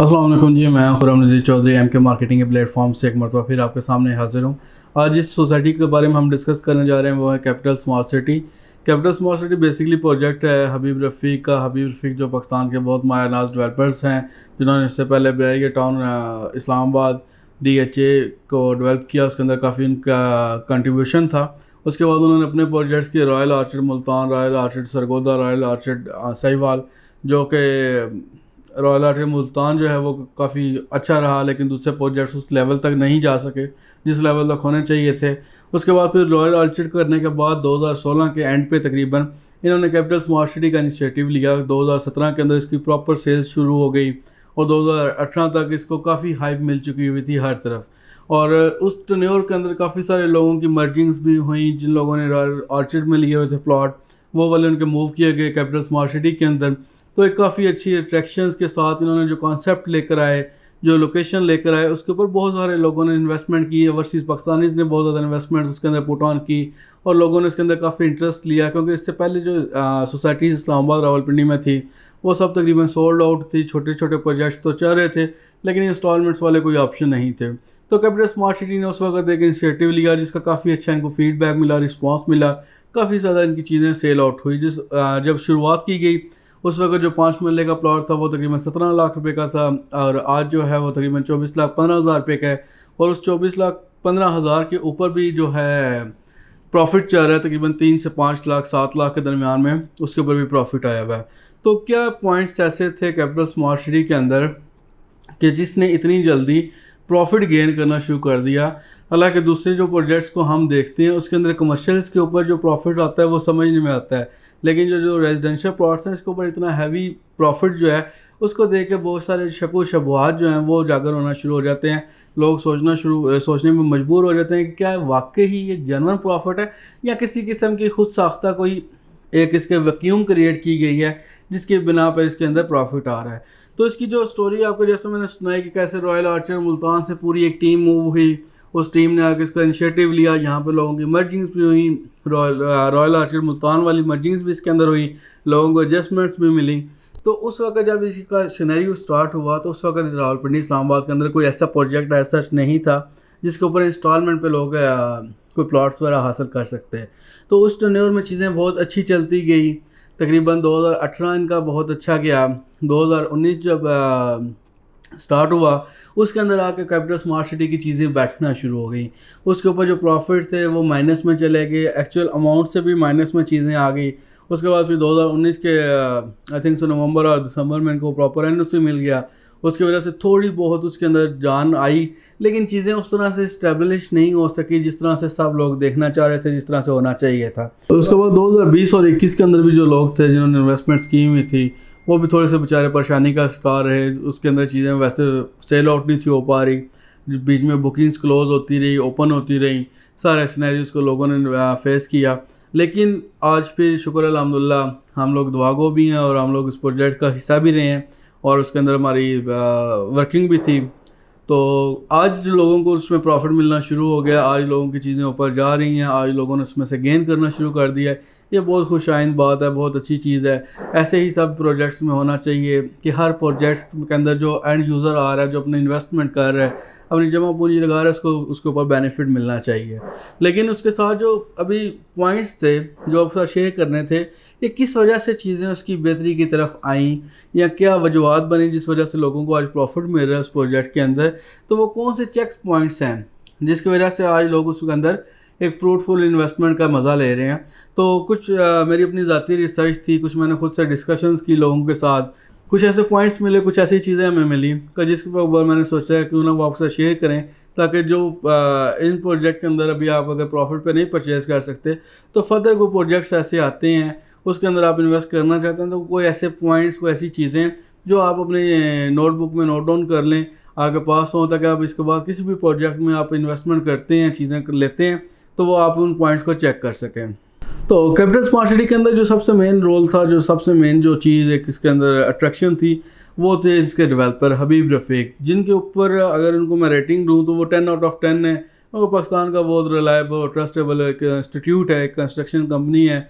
असलम जी मैं Khurram Nazir Chaudhry M K marketing के platform से एक मरतबा फिर आपके सामने हाजिर हूँ आज इस सोसाइटी के बारे में हम डिस्कस करने जा रहे हैं वो है capital smart city capital smart city basically project है हबीब रफ़ीक का हबीब रफ़ीक जो पाकिस्तान के बहुत मायानाज डेवलपर्स हैं जिन्होंने इससे पहले Bahria town Islamabad D H A को डेवलप किया उसके अंदर काफ़ी उनका कंट्रीब्यूशन था उसके बाद उन्होंने अपने प्रोजेक्ट्स के royal orchard Multan royal orchard Sargodha royal orchard Sahiwal जो कि रॉयल आर्ट मुल्तान जो है वो काफ़ी अच्छा रहा लेकिन दूसरे प्रोजेक्ट्स उस लेवल तक नहीं जा सके जिस लेवल तक होने चाहिए थे उसके बाद फिर रॉयल आर्चिड करने के बाद 2016 के एंड पे तकरीबन इन्होंने कैपिटल स्मार्ट सिटी का इनिशिएटिव लिया 2017 के अंदर इसकी प्रॉपर सेल्स शुरू हो गई और 2018 तक इसको काफ़ी हाइप मिल चुकी हुई थी हर तरफ और उस टनोर के अंदर काफ़ी सारे लोगों की मर्जिंग्स भी हुई जिन लोगों ने रॉयल आर्चिड में लिए हुए थे प्लॉट वो वाले उनके मूव किए गए कैपिटल स्मार्ट सिटी के अंदर तो एक काफ़ी अच्छी अट्रैक्शंस के साथ इन्होंने जो कॉन्सेप्ट लेकर आए जो लोकेशन लेकर आए उसके ऊपर बहुत सारे लोगों ने इन्वेस्टमेंट की ओवरसीज़ पाकिस्तानीज़ ने बहुत ज़्यादा इन्वेस्टमेंट उसके अंदर पुट ऑन की और लोगों ने इसके अंदर काफ़ी इंटरेस्ट लिया क्योंकि इससे पहले जो सोसाइटीज़ इस्लामाबाद रावलपिंडी में थी वो सब तकरीबन सोल्ड आउट थी छोटे छोटे प्रोजेक्ट्स तो चल रहे थे लेकिन इंस्टॉलमेंट्स वाले कोई ऑप्शन नहीं थे तो कैपिटल स्मार्ट सिटी ने उस वक्त एक इनिशिएटिव लिया जिसका काफ़ी अच्छा इनको फीडबैक मिला रिस्पॉन्स मिला काफ़ी ज़्यादा इनकी चीज़ें सेल आउट हुई जिस जब शुरुआत की गई उस वक्त जो पाँच मरले का प्लाट था वो तकरीबन सत्रह लाख रुपये का था और आज जो है वो तकरीबन चौबीस लाख पंद्रह हज़ार रुपये का है और उस चौबीस लाख पंद्रह हज़ार के ऊपर भी जो है प्रॉफिट चल रहा है तकरीबन तीन से पाँच लाख सात लाख के दरमियान में उसके ऊपर भी प्रॉफिट आया हुआ है तो क्या पॉइंट्स ऐसे थे कैपिटल स्मार्ट के अंदर कि जिसने इतनी जल्दी प्रॉफिट गेन करना शुरू कर दिया हालांकि दूसरे जो प्रोजेक्ट्स को हम देखते हैं उसके अंदर कमर्शियल्स के ऊपर जो प्रॉफिट आता है वो समझ में आता है लेकिन जो जो रेजिडेंशियल प्लॉट्स हैं इसके ऊपर इतना हैवी प्रॉफिट जो है उसको देख के बहुत सारे शको शबुआत जो हैं वो जागर होना शुरू हो जाते हैं लोग सोचना शुरू सोचने में मजबूर हो जाते हैं कि क्या वाकई ही ये जनवन प्रॉफिट है या किसी किस्म की खुद साख्ता कोई एक इसके वक्यूम क्रिएट की गई है जिसके बिना पर इसके अंदर प्रॉफिट आ रहा है तो इसकी जो स्टोरी आपको जैसे मैंने सुनाई कि कैसे रॉयल आर्चर मुल्तान से पूरी एक टीम मूव हुई उस टीम ने आगे इसका इनिशिएटिव लिया यहाँ पे लोगों की मर्जिंग्स भी हुई रॉयल आर्चर uh, मुल्तान वाली मर्जिंग्स भी इसके अंदर हुई लोगों को एडजस्टमेंट्स भी मिली तो उस वक्त जब इसका सिनेरियो स्टार्ट हुआ तो उस वक्त रावलपिंडी इस्लामाबाद के अंदर कोई ऐसा प्रोजेक्ट ऐसा नहीं था जिसके ऊपर इंस्टॉलमेंट पे लोग uh, कोई प्लॉट्स वगैरह हासिल कर सकते हैं तो उस टनोर में चीज़ें बहुत अच्छी चलती गई तकरीबन 2018 इनका बहुत अच्छा गया 2019 जब स्टार्ट uh, हुआ उसके अंदर आके कैपिटल स्मार्ट सिटी की चीज़ें बैठना शुरू हो गई उसके ऊपर जो प्रॉफिट थे वो माइनस में चले गए एक्चुअल अमाउंट से भी माइनस में चीज़ें आ गई उसके बाद फिर 2019 के आई थिंक सो नवंबर और दिसंबर में इनको प्रॉपर एन मिल गया उसकी वजह से थोड़ी बहुत उसके अंदर जान आई लेकिन चीज़ें उस तरह से इस्टेब्लिश नहीं हो सकी जिस तरह से सब लोग देखना चाह रहे थे जिस तरह से होना चाहिए था उसके बाद 2020 और 21 के अंदर भी जो लोग थे जिन्होंने इन्वेस्टमेंट स्कीम ही थी वो भी थोड़े से बेचारे परेशानी का शिकार रहे उसके अंदर चीज़ें वैसे सेल आउट नहीं थी हो पा रही बीच में बुकिंग्स क्लोज होती रही ओपन होती रही सारे स्नैरियोज को लोगों ने फेस किया लेकिन आज फिर शुक्र अलहमदिल्ला हम लोग दुआगो भी हैं और हम लोग इस प्रोजेक्ट का हिस्सा भी रहे हैं और उसके अंदर हमारी वर्किंग भी थी तो आज लोगों को उसमें प्रॉफिट मिलना शुरू हो गया आज लोगों की चीज़ें ऊपर जा रही हैं आज लोगों ने उसमें से गेन करना शुरू कर दिया है ये बहुत खुश आइंद बात है बहुत अच्छी चीज़ है ऐसे ही सब प्रोजेक्ट्स में होना चाहिए कि हर प्रोजेक्ट्स के अंदर जो एंड यूज़र आ रहा है जो अपने इन्वेस्टमेंट कर रहा है अपनी जमा पूंजी लगा रहा है उसको उसके ऊपर बेनिफिट मिलना चाहिए लेकिन उसके साथ जो अभी पॉइंट्स थे जो आपके साथ शेयर करने थे ये किस वजह से चीज़ें उसकी बेहतरी की तरफ आईं या क्या वजूहत बनी जिस वजह से लोगों को आज प्रॉफिट मिल रहा है उस प्रोजेक्ट के अंदर तो वो कौन से चेक पॉइंट्स हैं जिसकी वजह से आज लोग उसके अंदर एक फ्रूटफुल इन्वेस्टमेंट का मज़ा ले रहे हैं तो कुछ आ, मेरी अपनी ज़ाती रिसर्च थी कुछ मैंने खुद से डिस्कशंस की लोगों के साथ कुछ ऐसे पॉइंट्स मिले कुछ ऐसी चीज़ें हमें मिली तो जिसके ऊपर मैंने सोचा क्यों ना वो आपसे शेयर करें ताकि जो इन प्रोजेक्ट के अंदर अभी आप अगर प्रॉफिट पर नहीं परचेज़ कर सकते तो फर्दर वो प्रोजेक्ट्स ऐसे आते हैं उसके अंदर आप इन्वेस्ट करना चाहते हैं तो कोई ऐसे पॉइंट्स कोई ऐसी चीज़ें जो आप अपने नोटबुक में नोट डाउन कर लें आगे पास हों ताकि आप इसके बाद किसी भी प्रोजेक्ट में आप इन्वेस्टमेंट करते हैं चीज़ें लेते हैं तो वो आप उन पॉइंट्स को चेक कर सकें तो कैपिटल स्मार्ट सिटी के अंदर जो सबसे मेन रोल था जो सबसे मेन जो चीज़ एक इसके अंदर अट्रैक्शन थी वो थे इसके डेवलपर हबीब रफ़ीक जिनके ऊपर अगर उनको मैं रेटिंग दूँ तो वो टेन आउट ऑफ टेन है वो पाकिस्तान का बहुत रिलायबल और ट्रस्टेबल एक इंस्टीट्यूट है एक कंस्ट्रक्शन कंपनी है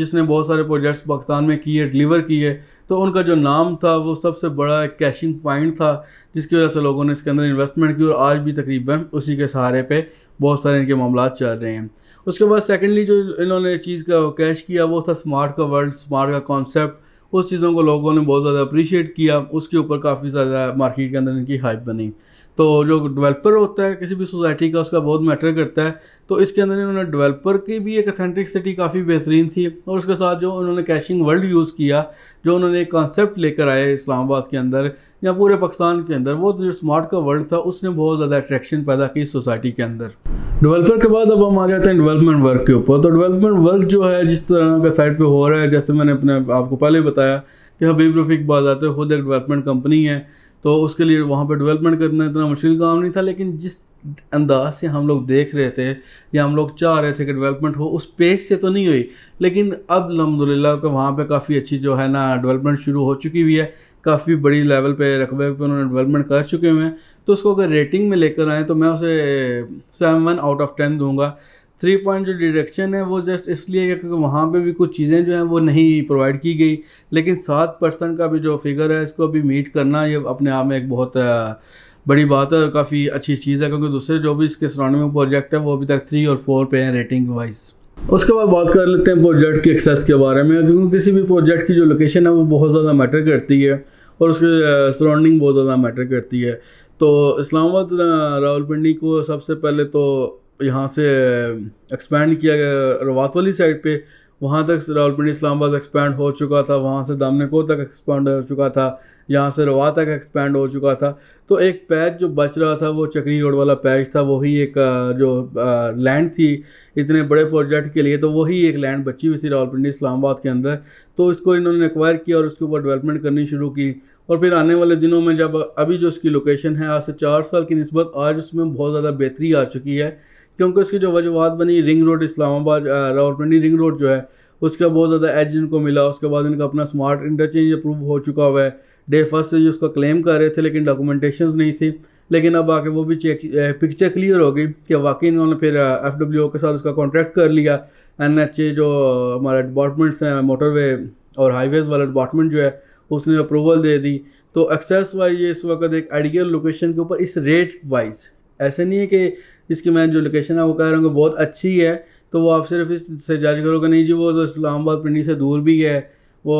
जिसने बहुत सारे प्रोजेक्ट्स पाकिस्तान में किए डिलीवर किए तो उनका जो नाम था वो सबसे बड़ा एक कैशिंग पॉइंट था जिसकी वजह से लोगों ने इसके अंदर इन्वेस्टमेंट की और आज भी तकरीबन उसी के सहारे पे बहुत सारे इनके मामला चल रहे हैं उसके बाद सेकेंडली जो इन्होंने चीज़ का कैश किया वो था स्मार्ट का वर्ल्ड स्मार्ट का कॉन्सेप्ट उस चीज़ों को लोगों ने बहुत ज़्यादा अप्रिशिएट किया उसके ऊपर काफ़ी ज़्यादा मार्केट के अंदर इनकी हाइप बनी तो जो डेवलपर होता है किसी भी सोसाइटी का उसका बहुत मैटर करता है तो इसके अंदर इन्होंने डेवलपर की भी एक अथेंटिकसिटी काफ़ी बेहतरीन थी और उसके साथ जो उन्होंने कैशिंग वर्ल्ड यूज़ किया जो उन्होंने एक कॉन्सेप्ट लेकर आए इस्लामाबाद के अंदर या पूरे पाकिस्तान के अंदर वो तो जो स्मार्ट का वर्ल्ड था उसने बहुत ज़्यादा अट्रैक्शन पैदा की सोसाइटी के अंदर डेवलपर के बाद अब हम आ जाते हैं डेवलपमेंट वर्क के ऊपर तो डेवलपमेंट वर्क जो है जिस तरह का साइड पे हो रहा है जैसे मैंने अपने आपको पहले बताया कि हबीब रफीक बाज आते हैं खुद एक डेवलपमेंट कंपनी है तो उसके लिए वहाँ पर डेवलपमेंट करना इतना मुश्किल काम नहीं था लेकिन जिस अंदाज से हम लोग देख रहे थे या हम लोग चाह रहे थे कि डेवलपमेंट हो उस पेस से तो नहीं हुई लेकिन अब अलहमदिल्ला का वहाँ पर काफ़ी अच्छी जो है ना डेवलपमेंट शुरू हो चुकी हुई है काफ़ी बड़ी लेवल पे रकबे पे उन्होंने डेवलपमेंट कर चुके हुए हैं तो उसको अगर रेटिंग में लेकर आएँ तो मैं उसे seven one out of ten दूंगा थ्री पॉइंट जो डिडक्शन है वो जस्ट इसलिए क्योंकि वहाँ पे भी कुछ चीज़ें जो हैं वो नहीं प्रोवाइड की गई लेकिन सात परसेंट का भी जो फिगर है इसको अभी मीट करना ये अपने आप में एक बहुत eh, बड़ी बात है और काफ़ी अच्छी चीज़ है क्योंकि दूसरे जो भी इसके सराउंडिंग में प्रोजेक्ट है वो अभी तक थ्री और फोर पे हैं रेटिंग वाइज़ उसके बाद बात कर लेते हैं प्रोजेक्ट के एक्सेस के बारे में क्योंकि किसी भी प्रोजेक्ट की जो लोकेशन है वो बहुत ज़्यादा मैटर करती है और उसके सराउंडिंग बहुत ज़्यादा मैटर करती है तो इस्लामाबाद रावलपिंडी को सबसे पहले तो यहाँ से एक्सपेंड किया गया रवात वाली साइड पे वहाँ तक रावलपिंडी इस्लामाबाद एक्सपैंड हो चुका था वहाँ से दामनेको तक एक्सपैंड हो चुका था यहाँ से रवा तक एक्सपैंड हो चुका था तो एक पैच जो बच रहा था वो चक्री रोड वाला पैच था वही एक जो लैंड थी इतने बड़े प्रोजेक्ट के लिए तो वही एक लैंड बची हुई थी रावलपिंडी इस्लामाबाद के अंदर तो इसको इन्होंने एक्वायर किया और उसके ऊपर डेवलपमेंट करनी शुरू की और फिर आने वाले दिनों में जब अभी जो उसकी लोकेशन है आज से चार साल की नस्बत आज उसमें बहुत ज़्यादा बेहतरी आ चुकी है क्योंकि उसकी जो वजूहत बनी ring road Islamabad Rawalpindi ring road जो है उसका बहुत ज़्यादा एज इनको मिला उसके बाद इनका अपना स्मार्ट इंटरचेंज अप्रूव हो चुका हुआ है डे फर्स्ट से जो उसका क्लेम कर रहे थे लेकिन डॉक्यूमेंटेशन नहीं थी लेकिन अब आके वो भी चेक पिक्चर क्लियर हो गई कि वाकई इन्होंने फिर एफ डब्ल्यू के साथ उसका कॉन्ट्रैक्ट कर लिया एन एच ए जो हमारा डिपार्टमेंट्स हैं मोटरवे और हाईवेज़ वाला डिपार्टमेंट जो है उसने अप्रूवल दे दी तो एक्सेस वाइज ये इस वक्त एक आइडियल लोकेशन के ऊपर इस रेट वाइज ऐसे नहीं है कि इसकी मैं जो लोकेशन है वो कह रहा हूँ बहुत अच्छी है तो वो आप सिर्फ इससे जज करोगे नहीं जी वो तो इस्लामाबाद पिंडी से दूर भी है वो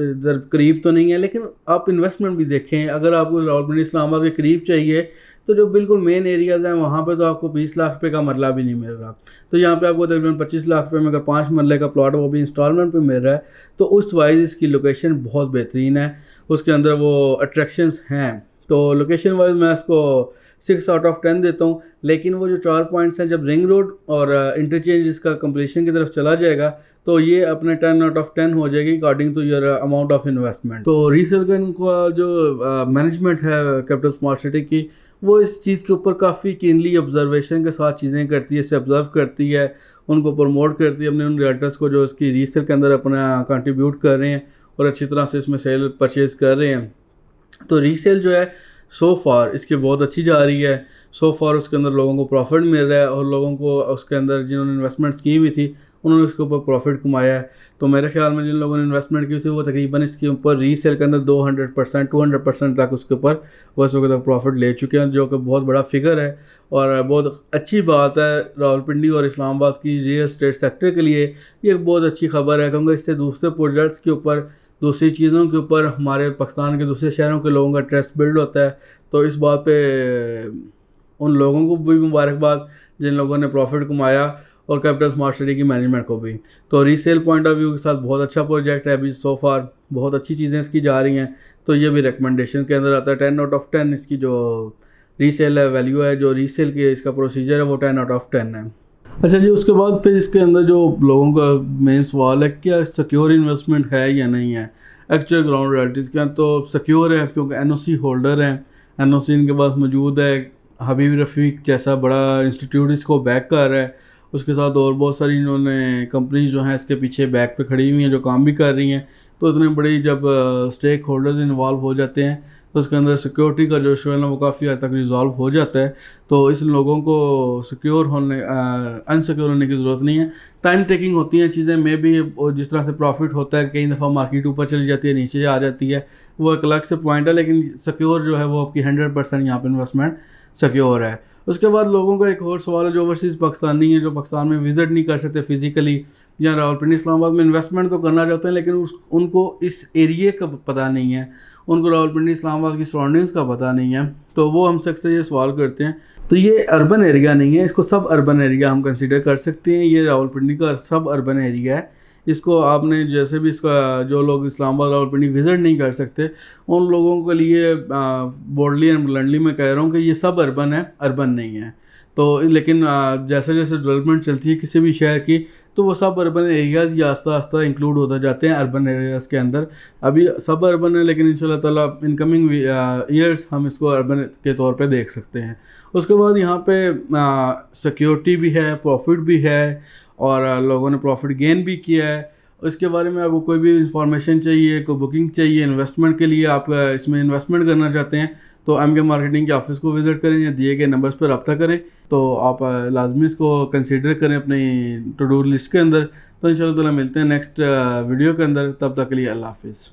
इधर करीब तो नहीं है लेकिन आप इन्वेस्टमेंट भी देखें अगर आपको रावलपिंडी इस्लामाबाद के करीब चाहिए तो जो बिल्कुल मेन एरियाज़ हैं वहाँ पर तो आपको 20 लाख रुपये का मरला भी नहीं मिल रहा तो यहाँ पे आपको तकरीबन 25 लाख रुपये में अगर पाँच मरले का प्लॉट वो भी इंस्टॉलमेंट पे मिल रहा है तो उस वाइज इसकी लोकेशन बहुत बेहतरीन है उसके अंदर वो अट्रैक्शंस हैं तो लोकेशन वाइज मैं इसको सिक्स आउट ऑफ टेन देता हूँ लेकिन वो जो चार पॉइंट्स हैं जब रिंग रोड और इंटरचेंज इसका कंप्लीशन की तरफ चला जाएगा तो ये अपने टेन आउट ऑफ टेन हो जाएगी according to your amount of investment तो रीसेल का जो मैनेजमेंट है कैपिटल स्मार्ट सिटी की वो इस चीज़ के ऊपर काफ़ी कीनली ऑब्जर्वेशन के साथ चीज़ें करती है इसे ऑब्जर्व करती है उनको प्रमोट करती है अपने उन रियल्टर्स को जो इसकी रीसेल के अंदर अपना कंट्रीब्यूट कर रहे हैं और अच्छी तरह से इसमें सेल परचेज़ कर रहे हैं तो रीसेल जो है सो so फार इसकी बहुत अच्छी जा रही है सो so फार उसके अंदर लोगों को प्रॉफिट मिल रहा है और लोगों को उसके अंदर जिन्होंने इन्वेस्टमेंट्स की हुई थी उन्होंने उसके ऊपर प्रॉफिट कमाया है तो मेरे ख्याल में जिन लोगों ने इन्वेस्टमेंट की थी वो तकरीबन इसके ऊपर रीसेल के अंदर 200 परसेंट टू परसेंट तक उसके ऊपर वह सौ तक प्रॉफिट ले चुके हैं जो कि बहुत बड़ा फिगर है और बहुत अच्छी बात है रावलपिंडी और इस्लामाबाद की रियल इस्टेट सेक्टर के लिए ये एक बहुत अच्छी खबर है क्योंकि इससे दूसरे प्रोजेक्ट्स के ऊपर दूसरी चीज़ों के ऊपर हमारे पाकिस्तान के दूसरे शहरों के लोगों का ट्रस्ट बिल्ड होता है तो इस बात पे उन लोगों को भी मुबारकबाद जिन लोगों ने प्रॉफिट कमाया और कैपिटल स्मार्ट सिटी की मैनेजमेंट को भी तो रीसेल पॉइंट ऑफ व्यू के साथ बहुत अच्छा प्रोजेक्ट है अभी सो फार बहुत अच्छी चीज़ें इसकी जा रही हैं तो ये भी रिकमेंडेशन के अंदर आता है टेन आउट ऑफ टेन इसकी जो रीसेल है वैल्यू है जो रीसेल की इसका प्रोसीजर है वो टेन आउट ऑफ टेन है अच्छा जी उसके बाद फिर इसके अंदर जो लोगों का मेन सवाल है क्या सिक्योर इन्वेस्टमेंट है या नहीं है एक्चुअल ग्राउंड रियलिटीज़ के तो सिक्योर है क्योंकि एन होल्डर हैं एन इनके पास मौजूद है हबीब रफ़ीक जैसा बड़ा इंस्टीट्यूट इसको बैक कर रहा है उसके साथ और बहुत सारी इन्होंने कंपनीज जो हैं इसके पीछे बैक पे खड़ी हुई हैं जो काम भी कर रही हैं तो इतने बड़ी जब स्टेक होल्डर्स इन्वॉल्व हो जाते हैं उसके अंदर सिक्योरिटी का जो इशू है ना वो काफ़ी हद तक रिजॉल्व हो जाता है तो इस लोगों को सिक्योर होने अनसिक्योर होने की ज़रूरत नहीं है टाइम टेकिंग होती हैं चीज़ें मे भी जिस तरह से प्रॉफिट होता है कई दफ़ा मार्केट ऊपर चली जाती है नीचे आ जाती है वो एक अलग से पॉइंट है लेकिन सिक्योर जो है वो आपकी हंड्रेड परसेंट यहाँ पर इन्वेस्टमेंट सिक्योर है उसके बाद लोगों का एक और सवाल है जो ओवरसीज़ पाकिस्तानी है जो पाकिस्तान में विज़िट नहीं कर सकते फिज़िकली या रावलपिंडी इस्लामाबाद में इन्वेस्टमेंट तो करना चाहते हैं लेकिन उस उनको इस एरिए का पता नहीं है उनको रावलपिंडी इस्लामाबाद की सराउंडिंग्स का पता नहीं है तो वो हमसे अक्सर ये सवाल करते हैं तो ये अर्बन एरिया नहीं है इसको सब अर्बन एरिया हम कंसिडर कर सकते हैं ये रावलपिंडी का सब अर्बन एरिया है इसको आपने जैसे भी इसका जो लोग इस्लामाबाद रावलपिंडी विज़िट नहीं कर सकते उन लोगों के लिए बोर्डली एंड लंडली मैं कह रहा हूँ कि ये सब अर्बन है अर्बन नहीं है तो लेकिन जैसे जैसे डेवलपमेंट चलती है किसी भी शहर की तो वो सब अर्बन एरियाज़ ये आस्ता आस्ता इंक्लूड होते जाते हैं अर्बन एरियाज़ के अंदर अभी सब अर्बन है लेकिन इन ताला इनकमिंग ईयर्स uh, हम इसको अर्बन के तौर पे देख सकते हैं उसके बाद यहाँ पे सिक्योरिटी uh, भी है प्रॉफिट भी है और uh, लोगों ने प्रॉफिट गेन भी किया है उसके बारे में आपको कोई भी इंफॉर्मेशन चाहिए कोई बुकिंग चाहिए इन्वेस्टमेंट के लिए आप इसमें इन्वेस्टमेंट करना चाहते हैं तो एम के मार्केटिंग के ऑफिस को विजिट करें या दिए गए नंबर्स पर रब्ता करें तो आप लाजमी इसको कंसिडर करें अपनी टू डू लिस्ट के अंदर तो इन मिलते हैं नेक्स्ट वीडियो के अंदर तब तक के लिए अल्लाह हाफिज़